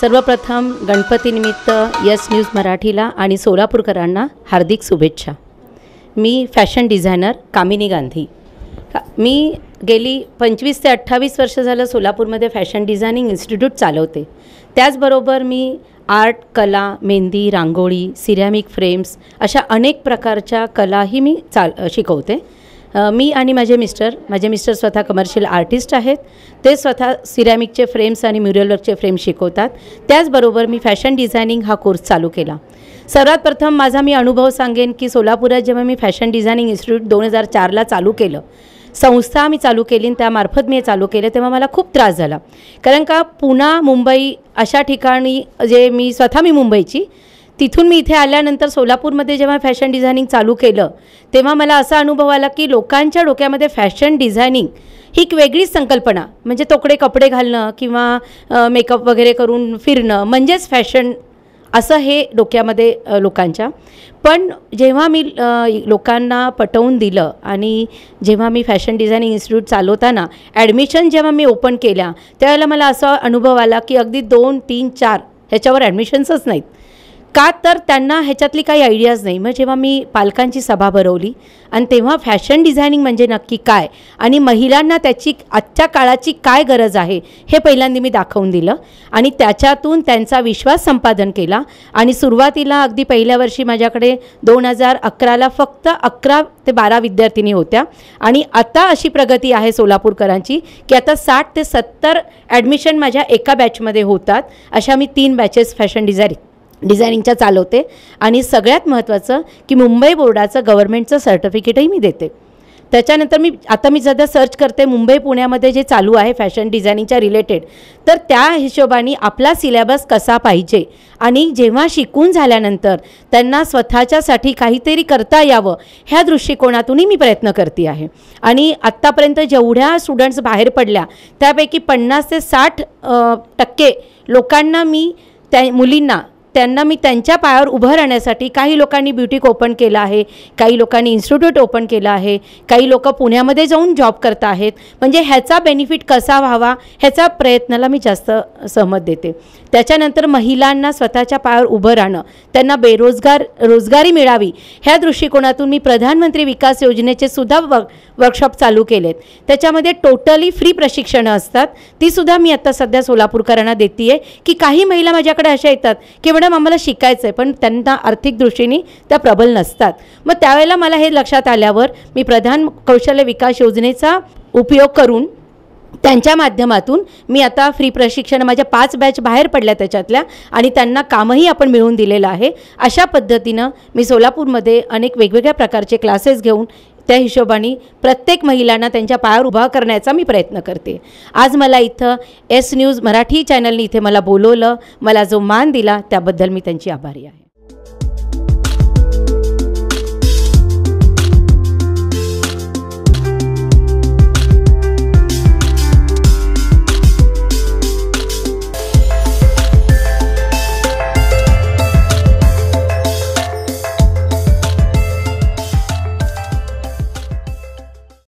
सर्वप्रथम गणपतीनिमित्त yes news मराठीला आणि सोलापूरकरांना हार्दिक शुभेच्छा मी फॅशन डिझायनर कामिनी गांधी मी गेली पंचवीस ते अठ्ठावीस वर्ष झालं सोलापूरमध्ये फॅशन डिझायनिंग इन्स्टिट्यूट चालवते त्याचबरोबर मी आर्ट कला मेहंदी रांगोळी सिरॅमिक फ्रेम्स अशा अनेक प्रकारच्या कलाही मी चाल शिकवते मी आणि माझे मिस्टर माझे मिस्टर स्वतः कमर्शियल आर्टिस्ट आहेत ते स्वतः सिरॅमिकचे फ्रेम्स आणि म्युरियल वर्कचे फ्रेम शिकवतात त्याचबरोबर मी फॅशन डिझायनिंग हा कोर्स चालू केला सर्वात प्रथम माझा मी अनुभव सांगेन की सोलापुरात जेव्हा मी फॅशन डिझायनिंग इन्स्टिट्यूट दोन हजार चारला चालू केलं संस्था मी चालू केली त्यामार्फत मी चालू केलं तेव्हा मला खूप त्रास झाला कारण का पुणा मुंबई अशा ठिकाणी जे मी स्वतः मी मुंबईची तिथून मी इथे आल्यानंतर सोलापूरमध्ये जेव्हा फॅशन डिझायनिंग चालू केलं तेव्हा मला असा अनुभव आला की लोकांच्या डोक्यामध्ये फॅशन डिझायनिंग ही एक वेगळीच संकल्पना म्हणजे तोकडे कपडे घालणं किंवा मेकअप वगैरे करून फिरणं म्हणजेच फॅशन असं हे डोक्यामध्ये लोकांच्या पण जेव्हा मी लोकांना पटवून दिलं आणि जेव्हा मी फॅशन डिझायनिंग इन्स्टिट्यूट चालवताना ॲडमिशन जेव्हा मी ओपन केल्या त्यावेळेला मला असा अनुभव आला की अगदी दोन तीन चार ह्याच्यावर ॲडमिशन्सच नाहीत का तर त्यांना ह्याच्यातली काही आयडियाज नाही मग जेव्हा मी पालकांची सभा भरवली आणि तेव्हा फॅशन डिझायनिंग म्हणजे नक्की काय आणि महिलांना त्याची आजच्या काळाची काय गरज आहे हे पहिल्यांदा मी दाखवून दिलं आणि त्याच्यातून त्यांचा विश्वास संपादन केला आणि सुरुवातीला अगदी पहिल्या वर्षी माझ्याकडे दोन हजार अकराला फक्त अकरा ते बारा विद्यार्थिनी होत्या आणि आता अशी प्रगती आहे सोलापूरकरांची की आता साठ ते सत्तर ॲडमिशन माझ्या एका बॅचमध्ये होतात अशा मी तीन बॅचेस फॅशन डिझायनिंग डिझायनिंगच्या चालवते आणि सगळ्यात महत्त्वाचं की मुंबई बोर्डाचं गव्हर्मेंटचं सर्टिफिकेटही मी देते त्याच्यानंतर मी आता मी सध्या सर्च करते मुंबई पुण्यामध्ये जे चालू आहे फॅशन डिझायनिंगच्या रिलेटेड तर त्या हिशोबाने आपला सिलेबस कसा पाहिजे आणि जेव्हा शिकून झाल्यानंतर त्यांना स्वतःच्यासाठी काहीतरी करता यावं ह्या दृष्टिकोनातूनही मी प्रयत्न करते आहे आणि आत्तापर्यंत जेवढ्या स्टुडंट्स बाहेर पडल्या त्यापैकी पन्नास ते साठ टक्के लोकांना मी त्या मुलींना त्यांना मी त्यांच्या पायावर उभं राहण्यासाठी काही लोकांनी ब्युटीक ओपन केलं आहे काही लोकांनी इन्स्टिट्यूट ओपन केलं आहे काही लोक पुण्यामध्ये जाऊन जॉब करत आहेत म्हणजे ह्याचा बेनिफिट कसा व्हावा ह्याचा प्रयत्नाला मी जास्त सहमत देते त्याच्यानंतर महिलांना स्वतःच्या पायावर उभं राहणं त्यांना बेरोजगार रोजगारी मिळावी ह्या दृष्टिकोनातून मी प्रधानमंत्री विकास योजनेचे सुद्धा वर्क वर्कशॉप चालू केलेत त्याच्यामध्ये टोटली फ्री प्रशिक्षणं असतात तीसुद्धा मी आता सध्या सोलापूरकरांना देते आहे की काही महिला माझ्याकडे अशा येतात की मॅडम आम्हाला शिकायचं आहे पण त्यांना आर्थिक दृष्टीने त्या प्रबल नसतात मग त्यावेळेला मला हे लक्षात आल्यावर मी प्रधान कौशल्य विकास योजनेचा उपयोग करून त्यांच्या माध्यमातून मी आता फ्री प्रशिक्षण माझ्या पाच बॅच बाहेर पडल्या त्याच्यातल्या आणि त्यांना कामही आपण मिळवून दिलेलं आहे अशा पद्धतीनं मी सोलापूरमध्ये अनेक वेगवेगळ्या प्रकारचे क्लासेस घेऊन त्या हिशोबाने प्रत्येक महिलांना त्यांच्या पायावर उभा करण्याचा मी प्रयत्न करते आज मला इथं एस न्यूज मराठी चॅनलने इथे मला बोलवलं मला जो मान दिला त्याबद्दल मी त्यांची आभारी आहे